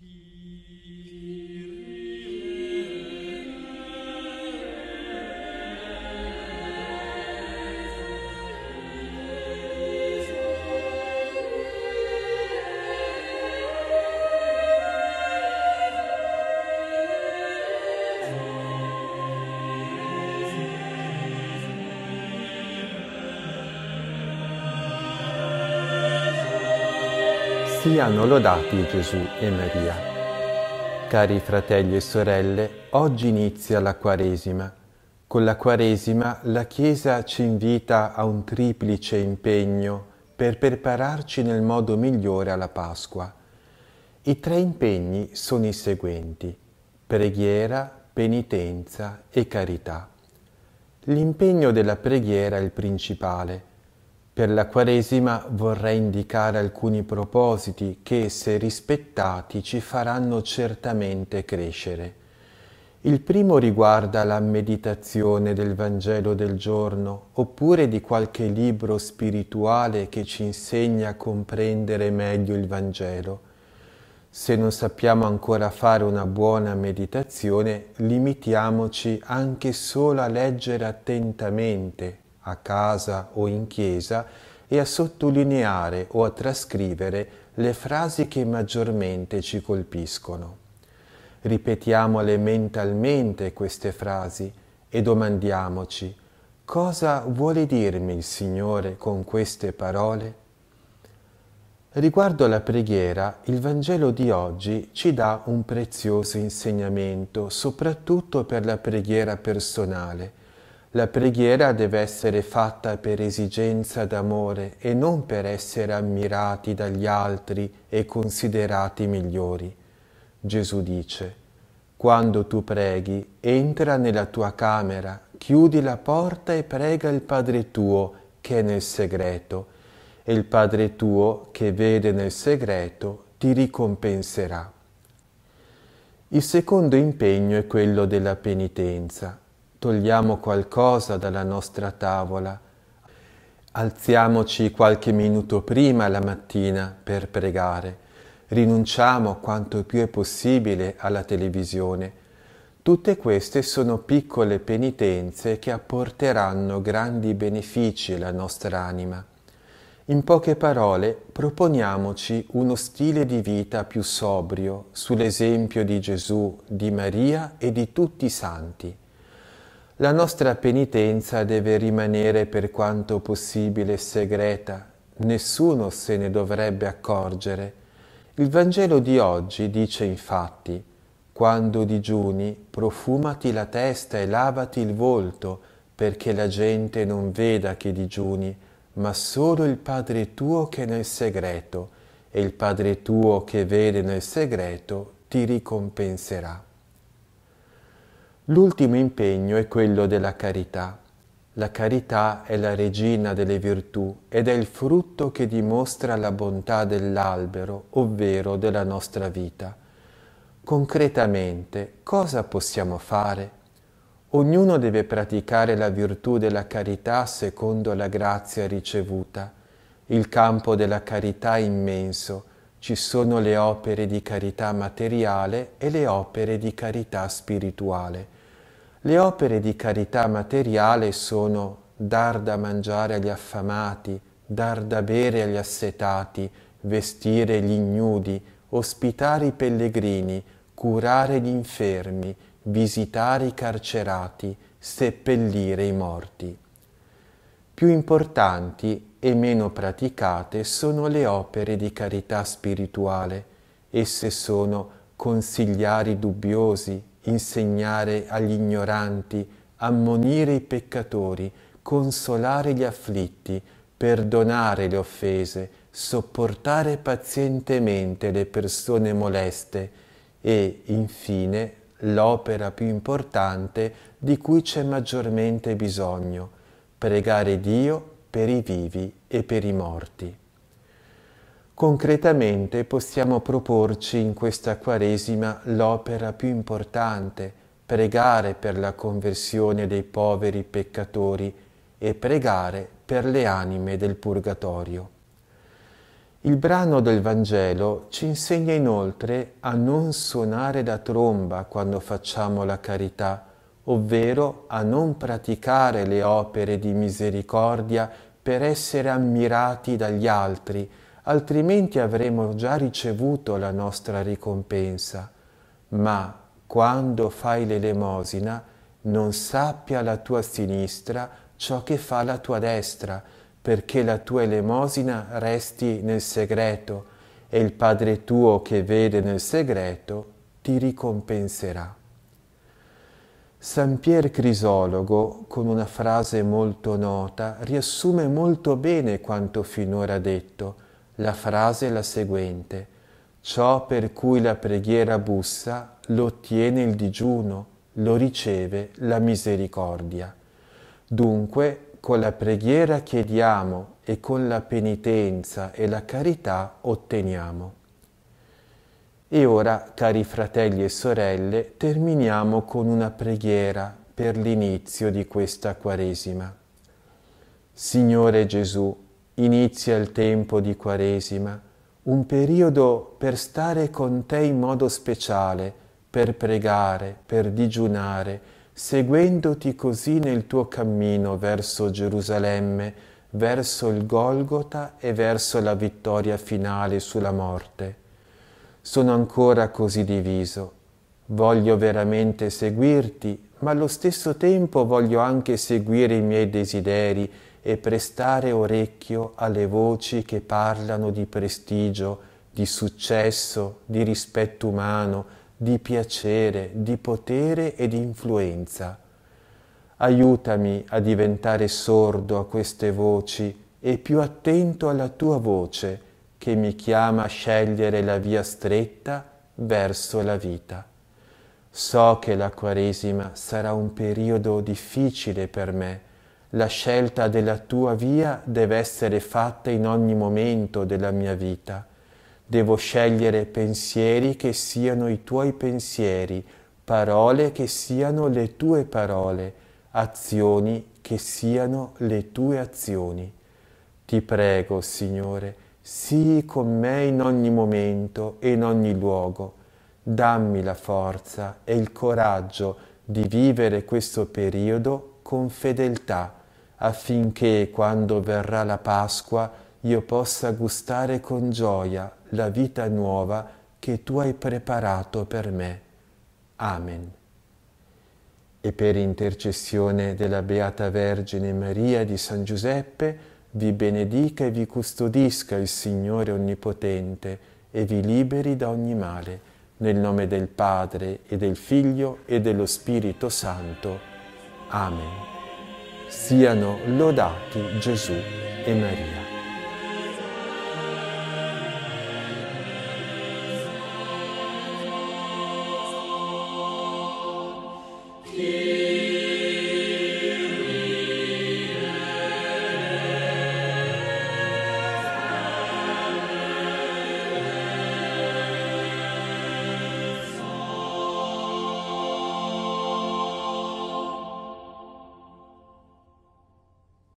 Peace. Siano lodati Gesù e Maria. Cari fratelli e sorelle, oggi inizia la Quaresima. Con la Quaresima la Chiesa ci invita a un triplice impegno per prepararci nel modo migliore alla Pasqua. I tre impegni sono i seguenti, preghiera, penitenza e carità. L'impegno della preghiera è il principale, per la Quaresima vorrei indicare alcuni propositi che, se rispettati, ci faranno certamente crescere. Il primo riguarda la meditazione del Vangelo del giorno, oppure di qualche libro spirituale che ci insegna a comprendere meglio il Vangelo. Se non sappiamo ancora fare una buona meditazione, limitiamoci anche solo a leggere attentamente a casa o in chiesa, e a sottolineare o a trascrivere le frasi che maggiormente ci colpiscono. Ripetiamole mentalmente queste frasi e domandiamoci cosa vuole dirmi il Signore con queste parole? Riguardo alla preghiera, il Vangelo di oggi ci dà un prezioso insegnamento, soprattutto per la preghiera personale, la preghiera deve essere fatta per esigenza d'amore e non per essere ammirati dagli altri e considerati migliori. Gesù dice, quando tu preghi, entra nella tua camera, chiudi la porta e prega il Padre tuo che è nel segreto, e il Padre tuo che vede nel segreto ti ricompenserà. Il secondo impegno è quello della penitenza togliamo qualcosa dalla nostra tavola, alziamoci qualche minuto prima la mattina per pregare, rinunciamo quanto più è possibile alla televisione. Tutte queste sono piccole penitenze che apporteranno grandi benefici alla nostra anima. In poche parole, proponiamoci uno stile di vita più sobrio sull'esempio di Gesù, di Maria e di tutti i santi. La nostra penitenza deve rimanere per quanto possibile segreta, nessuno se ne dovrebbe accorgere. Il Vangelo di oggi dice infatti, quando digiuni, profumati la testa e lavati il volto, perché la gente non veda che digiuni, ma solo il Padre tuo che è nel segreto, e il Padre tuo che vede nel segreto ti ricompenserà. L'ultimo impegno è quello della carità. La carità è la regina delle virtù ed è il frutto che dimostra la bontà dell'albero, ovvero della nostra vita. Concretamente, cosa possiamo fare? Ognuno deve praticare la virtù della carità secondo la grazia ricevuta. Il campo della carità è immenso. Ci sono le opere di carità materiale e le opere di carità spirituale. Le opere di carità materiale sono dar da mangiare agli affamati, dar da bere agli assetati, vestire gli ignudi, ospitare i pellegrini, curare gli infermi, visitare i carcerati, seppellire i morti. Più importanti e meno praticate sono le opere di carità spirituale. Esse sono consigliare i dubbiosi, insegnare agli ignoranti, ammonire i peccatori, consolare gli afflitti, perdonare le offese, sopportare pazientemente le persone moleste e, infine, l'opera più importante di cui c'è maggiormente bisogno, pregare Dio per i vivi e per i morti. Concretamente possiamo proporci in questa Quaresima l'opera più importante, pregare per la conversione dei poveri peccatori e pregare per le anime del purgatorio. Il brano del Vangelo ci insegna inoltre a non suonare la tromba quando facciamo la carità, ovvero a non praticare le opere di misericordia per essere ammirati dagli altri, altrimenti avremo già ricevuto la nostra ricompensa. Ma quando fai l'elemosina, non sappia la tua sinistra ciò che fa la tua destra, perché la tua elemosina resti nel segreto, e il Padre tuo che vede nel segreto ti ricompenserà. San Pier Crisologo, con una frase molto nota, riassume molto bene quanto finora detto, la frase è la seguente. Ciò per cui la preghiera bussa lo ottiene il digiuno, lo riceve la misericordia. Dunque, con la preghiera chiediamo e con la penitenza e la carità otteniamo. E ora, cari fratelli e sorelle, terminiamo con una preghiera per l'inizio di questa Quaresima. Signore Gesù, inizia il tempo di Quaresima, un periodo per stare con te in modo speciale, per pregare, per digiunare, seguendoti così nel tuo cammino verso Gerusalemme, verso il Golgota e verso la vittoria finale sulla morte. Sono ancora così diviso. Voglio veramente seguirti, ma allo stesso tempo voglio anche seguire i miei desideri e prestare orecchio alle voci che parlano di prestigio, di successo, di rispetto umano, di piacere, di potere e di influenza. Aiutami a diventare sordo a queste voci e più attento alla tua voce che mi chiama a scegliere la via stretta verso la vita. So che la Quaresima sarà un periodo difficile per me, la scelta della tua via deve essere fatta in ogni momento della mia vita. Devo scegliere pensieri che siano i tuoi pensieri, parole che siano le tue parole, azioni che siano le tue azioni. Ti prego, Signore, sii con me in ogni momento e in ogni luogo. Dammi la forza e il coraggio di vivere questo periodo con fedeltà affinché quando verrà la Pasqua io possa gustare con gioia la vita nuova che tu hai preparato per me. Amen. E per intercessione della Beata Vergine Maria di San Giuseppe, vi benedica e vi custodisca il Signore Onnipotente e vi liberi da ogni male, nel nome del Padre e del Figlio e dello Spirito Santo. Amen siano lodati Gesù e Maria.